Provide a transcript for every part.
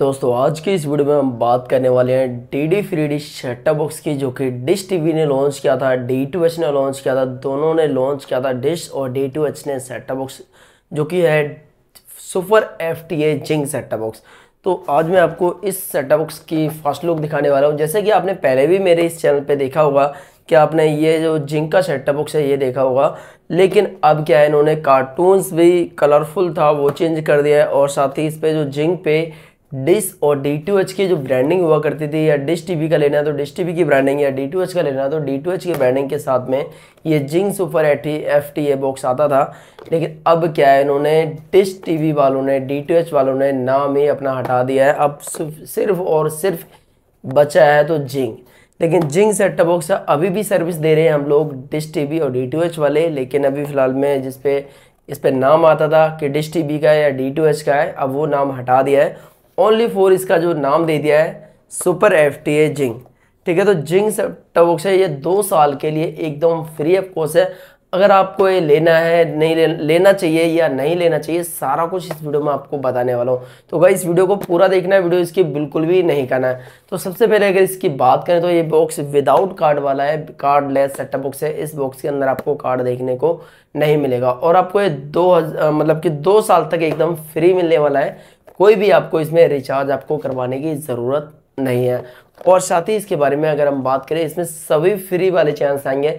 दोस्तों आज की इस वीडियो में हम बात करने वाले हैं D D free D set top box की जो कि डिश टीवी ने लॉन्च किया था डी टू एच ने लॉन्च किया था दोनों ने लॉन्च किया था डिश और डी टू एच ने सेटा बॉक्स जो कि है super F T A Zing set top box तो आज मैं आपको इस सेटा बॉक्स की फर्स्ट लुक दिखाने वाला हूँ जैसे कि आपने पहले भी मेरे इस चैनल पर देखा होगा कि आपने ये जो जिंक का सेटा बॉक्स है ये देखा होगा लेकिन अब क्या है इन्होंने कार्टून्स भी कलरफुल था वो चेंज कर दिया है और साथ ही इस पर जो जिंक पे डिश और डी टू एच की जो ब्रांडिंग हुआ करती थी या डिश टी वी का लेना है तो डिश टी वी की ब्रांडिंग या डी टू एच का लेना है तो डी टू एच की ब्रांडिंग के साथ में ये जिंग सुपर एटी एफ टी ए बॉक्स आता था लेकिन अब क्या है इन्होंने डिश टी वी वालों ने डी टू एच वालों ने नाम ही अपना हटा दिया है अब सिर्फ और सिर्फ बचा है तो जिंग लेकिन जिंग सेट बॉक्स अभी भी सर्विस दे रहे हैं हम लोग डिश टी वी और डी टू एच वाले लेकिन अभी फ़िलहाल में जिस पे इस पर नाम आता था कि डिश टी वी का है या डी टू एच का है अब वो नाम हटा दिया है ओनली फोर इसका जो नाम दे दिया है super F T A Zing ठीक है तो जिंक टबोक्सा ये दो साल के लिए एकदम फ्री ऑफ कोर्स है अगर आपको ये लेना है नहीं ले, लेना चाहिए या नहीं लेना चाहिए सारा कुछ इस वीडियो में आपको बताने वाला हूँ तो भाई इस वीडियो को पूरा देखना है वीडियो इसकी बिल्कुल भी नहीं करना है तो सबसे पहले अगर इसकी बात करें तो ये बॉक्स विदाउट कार्ड वाला है कार्ड लेस सेटअप बॉक्स है इस बॉक्स के अंदर आपको कार्ड देखने को नहीं मिलेगा और आपको ये दो मतलब कि दो साल तक एकदम फ्री मिलने वाला है कोई भी आपको इसमें रिचार्ज आपको करवाने की ज़रूरत नहीं है और साथ ही इसके बारे में अगर हम बात करें इसमें सभी फ्री वाले चैनल्स आएंगे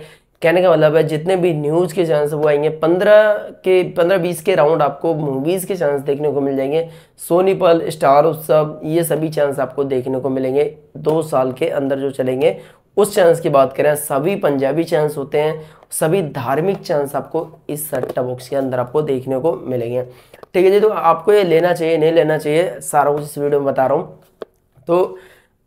कहने का मतलब है जितने भी न्यूज़ के चैनल्स वो आएंगे पंद्रह के पंद्रह बीस के राउंड आपको मूवीज़ के चैनल्स देखने को मिल जाएंगे सोनीपल स्टार उत्सव ये सभी चैनल्स आपको देखने को मिलेंगे दो साल के अंदर जो चलेंगे उस चैनल्स की बात करें सभी पंजाबी चैनल्स होते हैं सभी धार्मिक चैनल्स आपको इस सेट बॉक्स के अंदर आपको देखने को मिलेंगे ठीक है जी तो आपको ये लेना चाहिए नहीं लेना चाहिए सारा कुछ इस वीडियो में बता रहा हूँ तो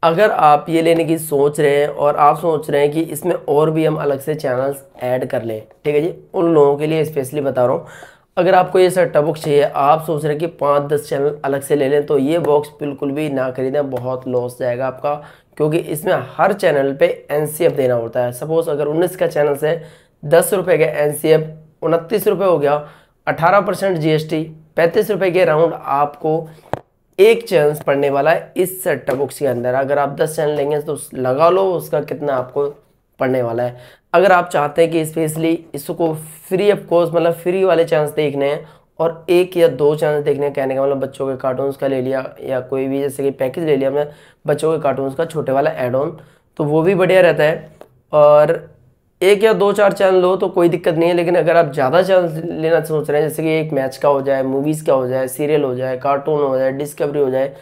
अगर आप ये लेने की सोच रहे हैं और आप सोच रहे हैं कि इसमें और भी हम अलग से चैनल्स ऐड कर लें ठीक है जी उन लोगों के लिए स्पेशली बता रहा हूँ अगर आपको ये सट्टा बॉक्स चाहिए आप सोच रहे हैं कि पाँच दस चैनल अलग से ले लें तो ये बॉक्स बिल्कुल भी ना खरीदें बहुत लॉस जाएगा आपका क्योंकि इसमें हर चैनल पे एन देना होता है सपोज़ अगर उन्नीस का चैनल से दस रुपये का एन सी एफ उनतीस रुपये हो गया अठारह परसेंट जी एस टी पैंतीस रुपये के अराउंड आपको एक चैनल पड़ने वाला है इस सेट बॉक्स के अंदर अगर आप दस चैनल लेंगे तो लगा लो उसका कितना आपको पढ़ने वाला है अगर आप चाहते हैं कि स्पेशली इसको फ्री ऑफ कोर्स मतलब फ्री वाले चांस देखने हैं और एक या दो चैनल देखने कहने का मतलब बच्चों के कार्टून्स का ले लिया या कोई भी जैसे कि पैकेज ले लिया हमने बच्चों के कार्टून्स का छोटे वाला एड ऑन तो वो भी बढ़िया रहता है और एक या दो चार चैनल हो तो कोई दिक्कत नहीं है लेकिन अगर आप ज़्यादा चैनल लेना सोच रहे हैं जैसे कि एक मैच का हो जाए मूवीज़ का हो जाए सीरियल हो जाए कार्टून हो जाए डिस्कवरी हो जाए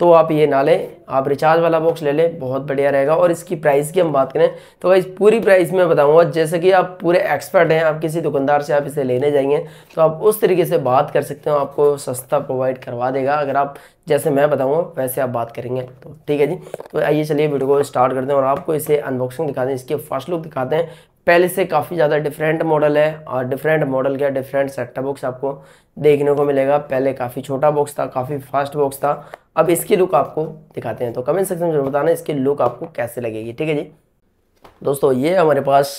तो आप ये ना लें आप रिचार्ज वाला बॉक्स ले लें बहुत बढ़िया रहेगा और इसकी प्राइस की हम बात करें तो भाई पूरी प्राइस में बताऊंगा जैसे कि आप पूरे एक्सपर्ट हैं आप किसी दुकानदार से आप इसे लेने जाएंगे तो आप उस तरीके से बात कर सकते हो आपको सस्ता प्रोवाइड करवा देगा अगर आप जैसे मैं बताऊँगा वैसे आप बात करेंगे तो ठीक है जी तो आइए चलिए वीडियो को स्टार्ट करते हैं और आपको इसे अनबॉक्सिंग दिखाते हैं इसके फर्स्ट लुक दिखाते हैं पहले से काफ़ी ज़्यादा डिफरेंट मॉडल है और डिफरेंट मॉडल क्या डिफरेंट सेट्टा बॉक्स आपको देखने को मिलेगा पहले काफ़ी छोटा बॉक्स था काफ़ी फास्ट बॉक्स था अब इसकी लुक आपको दिखाते हैं तो कमेंट सेक्शन में जरूर बताना इसकी लुक आपको कैसे लगेगी ठीक है जी दोस्तों ये हमारे पास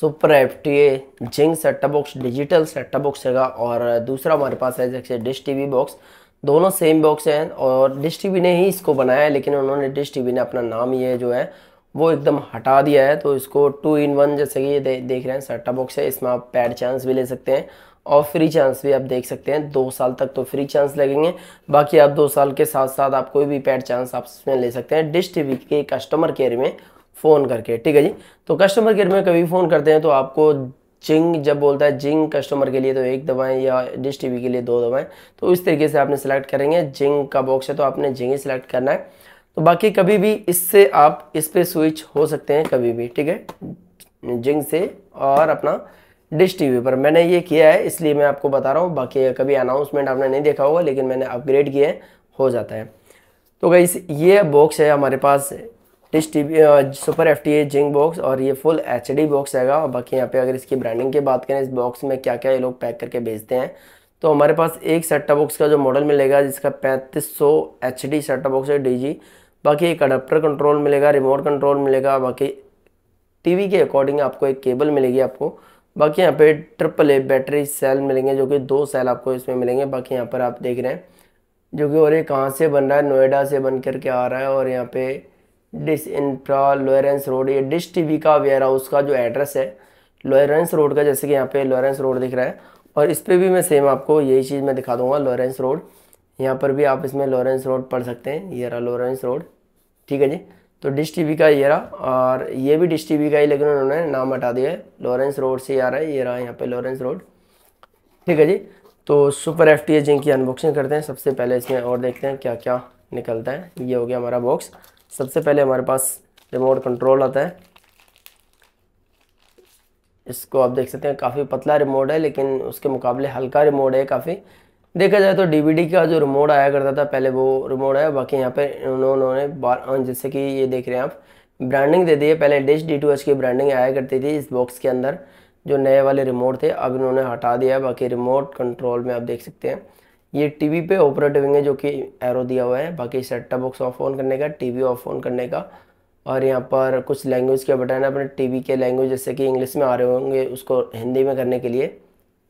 super F T A Zing setup box digital setup box है और दूसरा हमारे पास है जैसे डिश टी बॉक्स दोनों सेम बॉक्स हैं और डिश टी ने ही इसको बनाया है लेकिन उन्होंने डिश टी ने अपना नाम ये जो है वो एकदम हटा दिया है तो इसको टू इन वन जैसे कि ये दे, देख रहे हैं सट्टा बॉक्स है इसमें आप पैड चांस भी ले सकते हैं और फ्री चांस भी आप देख सकते हैं दो साल तक तो फ्री चांस लगेंगे बाकी आप दो साल के साथ साथ आप कोई भी पैड चांस आप इसमें ले सकते हैं डिश टी के कस्टमर केयर में फ़ोन करके ठीक है जी तो कस्टमर केयर में कभी फ़ोन करते हैं तो आपको जिंग जब बोलता है जिंग कस्टमर के लिए तो एक दवाएं या डिश टी के लिए दो दवाएं तो इस तरीके से आपने सेलेक्ट करेंगे जिंग का बॉक्स है तो आपने जिंग ही सिलेक्ट करना है तो बाकी कभी भी इससे आप इस पर स्विच हो सकते हैं कभी भी ठीक है जिंग से और अपना डिश टीवी पर मैंने ये किया है इसलिए मैं आपको बता रहा हूँ बाकी कभी अनाउंसमेंट आपने नहीं देखा होगा लेकिन मैंने अपग्रेड किया है हो जाता है तो भाई ये बॉक्स है हमारे पास dish T V super F T A Zing box और ये फुल एच डी बॉक्स हैगा और बाकी यहाँ पे अगर इसकी ब्रांडिंग की बात करें इस बॉक्स में क्या क्या ये लोग पैक करके भेजते हैं तो हमारे पास एक सेट बॉक्स का जो मॉडल मिलेगा जिसका पैंतीस सौ एच डी सेट बॉक्स है डी जी बाकी एक अडाप्टर कंट्रोल मिलेगा रिमोट कंट्रोल मिलेगा बाकी टीवी के अकॉर्डिंग आपको एक केबल मिलेगी आपको बाकी यहाँ पे ट्रिपल ए बैटरी सेल मिलेंगे जो कि दो सेल आपको इसमें मिलेंगे बाकी यहाँ पर आप देख रहे हैं जो कि और ये कहाँ से बन रहा है नोएडा से बन करके आ रहा है और यहाँ पे डिस इंफ्रा लोरेंस रोड ये डिश टीवी का वेयर हाउस का जो एड्रेस है लोयरेंस रोड का जैसे कि यहाँ पे लोरेंस रोड दिख रहा है और इस पर भी मैं सेम आपको यही चीज़ मैं दिखा दूँगा लोरेंस रोड यहाँ पर भी आप इसमें लॉरेंस रोड पढ़ सकते हैं ये रहा लॉरेंस रोड ठीक है जी तो डिश वी का ये रहा और ये भी डिश वी का ही लेकिन उन्होंने नाम हटा दिया है लॉरेंस रोड से आ रहा है ये रहा यहाँ पर लॉरेंस रोड ठीक है जी तो सुपर एफ टी ए की अनबॉक्सिंग करते हैं सबसे पहले इसमें और देखते हैं क्या क्या निकलता है ये हो गया हमारा बॉक्स सबसे पहले हमारे पास रिमोट कंट्रोल आता है इसको आप देख सकते हैं काफ़ी पतला रिमोट है लेकिन उसके मुकाबले हल्का रिमोट है काफ़ी देखा जाए तो डीवीडी का जो रिमोट आया करता था पहले वो रिमोट है बाकी यहाँ पे उन्होंने बार हाँ, जैसे कि ये देख रहे हैं आप ब्रांडिंग दे दी है पहले डिश डी टू एच की ब्रांडिंग आया करती थी इस बॉक्स के अंदर जो नए वाले रिमोट थे अब इन्होंने हटा दिया है बाकी रिमोट कंट्रोल में आप देख सकते हैं ये टी पे ऑपरेटिव है जो कि एरो दिया हुआ है बाकी सेट बॉक्स ऑफ ऑन करने का टी ऑफ ऑन करने का और यहाँ पर कुछ लैंग्वेज के बटन है अपने टी के लैंग्वेज जैसे कि इंग्लिश में आ रहे होंगे उसको हिंदी में करने के लिए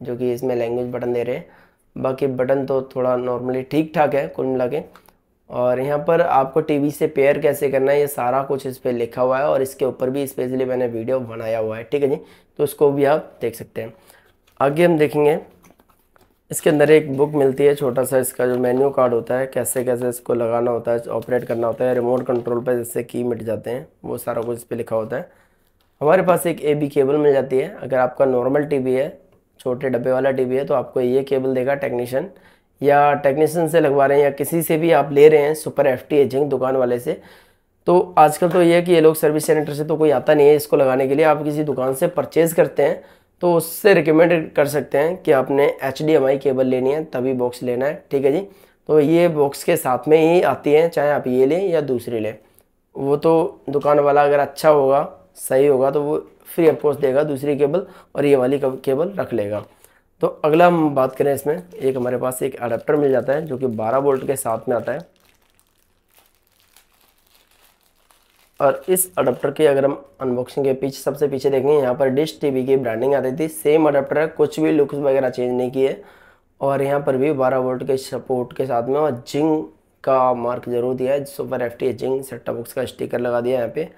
जो कि इसमें लैंग्वेज बटन दे रहे हैं बाकी बटन तो थोड़ा नॉर्मली ठीक ठाक है कुल मिला के और यहाँ पर आपको टीवी से पेयर कैसे करना है ये सारा कुछ इस पर लिखा हुआ है और इसके ऊपर भी स्पेशली मैंने वीडियो बनाया हुआ है ठीक है जी तो उसको भी आप देख सकते हैं आगे हम देखेंगे इसके अंदर एक बुक मिलती है छोटा सा इसका जो मेन्यू कार्ड होता है कैसे कैसे इसको लगाना होता है ऑपरेट करना होता है रिमोट कंट्रोल पर जैसे की मिट जाते हैं वो सारा कुछ इस पर लिखा होता है हमारे पास एक ए बी केबल मिल जाती है अगर आपका नॉर्मल टी है छोटे डब्बे वाला टीवी है तो आपको ये केबल देगा टेक्नीशियन या टेक्नीशियन से लगवा रहे हैं या किसी से भी आप ले रहे हैं सुपर एफ टी एजिंग दुकान वाले से तो आजकल तो ये है कि ये लोग सर्विस सेंटर से तो कोई आता नहीं है इसको लगाने के लिए आप किसी दुकान से परचेज़ करते हैं तो उससे रिकमेंड कर सकते हैं कि आपने एच केबल लेनी है तभी बॉक्स लेना है ठीक है जी तो ये बॉक्स के साथ में ही आती है चाहे आप ये लें या दूसरी लें वो तो दुकान वाला अगर अच्छा होगा सही होगा तो वो फ्री ऑफ कॉस्ट देगा दूसरी केबल और ये वाली केबल रख लेगा तो अगला हम बात करें इसमें एक हमारे पास एक अडाप्टर मिल जाता है जो कि 12 वोल्ट के साथ में आता है और इस अडाप्टर की अगर हम अनबॉक्सिंग के पीछे सबसे पीछे देखें यहाँ पर डिश टीवी की ब्रांडिंग आती थी सेम अडाप्टर है कुछ भी लुक्स वगैरह चेंज नहीं किए और यहाँ पर भी 12 वोल्ट के सपोर्ट के साथ में और जिंग का मार्क जरूर दिया है super F T Zing set box का स्टिकर लगा दिया यहाँ पे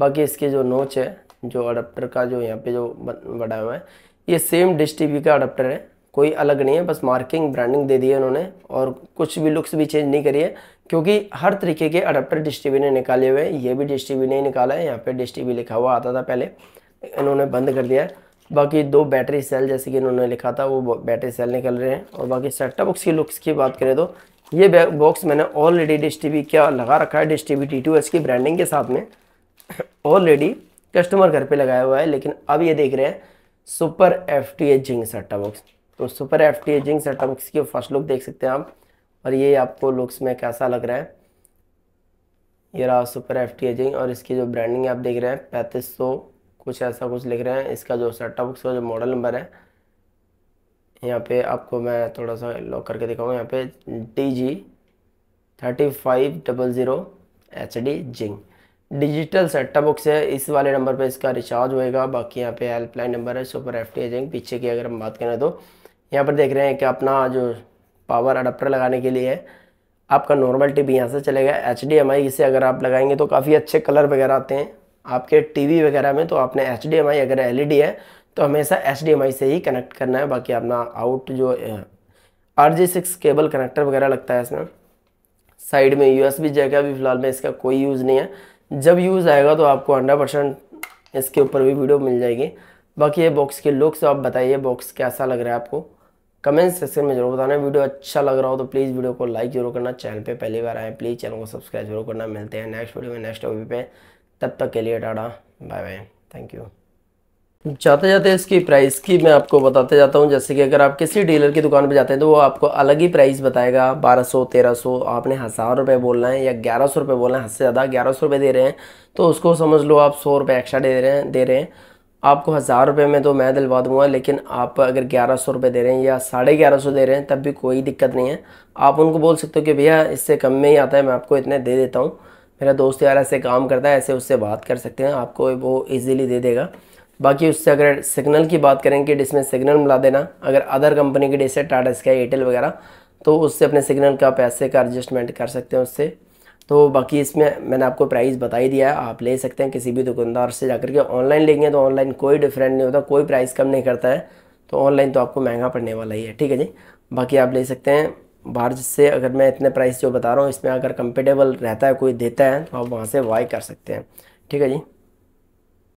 बाकी इसके जो नोच है जो अडाप्टर का जो यहाँ पे जो बड़ा हुआ है ये सेम डिश टी का अडाप्टर है कोई अलग नहीं है बस मार्किंग ब्रांडिंग दे दी है उन्होंने और कुछ भी लुक्स भी चेंज नहीं करी है क्योंकि हर तरीके के अडाप्टर डिश टी ने निकाले हुए हैं ये भी डिश टी नहीं निकाला है यहाँ पे डिश टी लिखा हुआ आता था पहले इन्होंने बंद कर दिया है बाकी दो बैटरी सेल जैसे कि इन्होंने लिखा था वो बैटरी सेल निकल रहे हैं और बाकी सेटअप बॉक्स की लुक्स की बात करें तो ये बॉक्स मैंने ऑलरेडी डिश टी क्या लगा रखा है dish T T two S की ब्रांडिंग के साथ में ऑलरेडी कस्टमर घर पे लगाया हुआ है लेकिन अब ये देख रहे हैं super F T H Zing set top box तो super F T H Zing set top box की फर्स्ट लुक देख सकते हैं आप और ये आपको लुक्स में कैसा लग रहा है ये रहा सुपर एफ टी एजिंग और इसकी जो ब्रांडिंग आप देख रहे हैं पैंतीस सौ कुछ ऐसा कुछ लिख रहे हैं इसका जो सट्टा बॉक्स का जो मॉडल नंबर है यहाँ पे आपको मैं थोड़ा सा लॉक करके दिखाऊँ यहाँ पे D G thirty five double zero H D Zing digital set box है इस वाले नंबर पे इसका रिचार्ज होएगा बाकी यहाँ पे हेल्पलाइन नंबर है सुपर एफ टी एजेंट पीछे की अगर हम बात करें तो यहाँ पर देख रहे हैं कि अपना जो पावर अडाप्टर लगाने के लिए है आपका नॉर्मल टी वी यहाँ से चलेगा एच डी एम आई इसे अगर आप लगाएंगे तो काफ़ी अच्छे कलर वगैरह आते हैं आपके वी वगैरह में तो आपने एच डी एम आई अगर एल ई डी है तो हमेशा एच डी एम आई से ही कनेक्ट करना है बाकी अपना आउट जो R G six cable connector वगैरह लगता है इसमें साइड में यू एस बी जगह भी अभी फ़िलहाल में इसका कोई यूज़ नहीं है जब यूज़ आएगा तो आपको हंड्रेड परसेंट इसके ऊपर भी वीडियो मिल जाएगी बाकी ये बॉक्स के लुक्स आप बताइए बॉक्स कैसा लग रहा है आपको कमेंट सेक्शन में जरूर बताना वीडियो अच्छा लग रहा हो तो प्लीज़ वीडियो को लाइक जरूर करना चैनल पे पहली बार आए प्लीज़ चैनल को सब्सक्राइब जरूर करना मिलते हैं नेक्स्ट वीडियो में नेक्स्ट टॉपिक पे तब तक के लिए tata bye bye thank you जाते जाते इसकी प्राइस की मैं आपको बताते जाता हूँ जैसे कि अगर आप किसी डीलर की दुकान पर जाते हैं तो वो आपको अलग ही प्राइस बताएगा बारह सौ तेरह सौ आपने हज़ार रुपये बोलना है या ग्यारह सौ रुपये बोलना है हद से ज़्यादा ग्यारह सौ रुपये दे रहे हैं तो उसको समझ लो आप सौ रुपये एक्स्ट्रा दे रहे हैं दे रहे हैं आपको हज़ार रुपये में तो मैं दिलवा दूँगा लेकिन आप अगर ग्यारह सौ रुपये दे रहे हैं या साढ़े ग्यारह सौ दे रहे हैं तब भी कोई दिक्कत नहीं है आप उनको बोल सकते हो कि भैया इससे कम में ही आता है मैं आपको इतने दे देता हूँ मेरा दोस्त यार ऐसे काम करता है ऐसे उससे बात कर सकते हैं आपको वो ईज़िली दे देगा बाकी उससे अगर सिग्नल की बात करें कि डिश सिग्नल मिला देना अगर अदर कंपनी की डिस है टाटा स्काई एयरटेल वगैरह तो उससे अपने सिग्नल का पैसे का एडजस्टमेंट कर सकते हैं उससे तो बाकी इसमें मैंने आपको प्राइस बता ही दिया है आप ले सकते हैं किसी भी दुकानदार से जाकर के ऑनलाइन लेंगे तो ऑनलाइन कोई डिफरेंट नहीं होता कोई प्राइस कम नहीं करता है तो ऑनलाइन तो आपको महंगा पड़ने वाला ही है ठीक है जी बाकी आप ले सकते हैं बाहर से अगर मैं इतने प्राइस जो बता रहा हूँ इसमें अगर कंफर्टेबल रहता है कोई देता है तो आप वहाँ से वाई कर सकते हैं ठीक है जी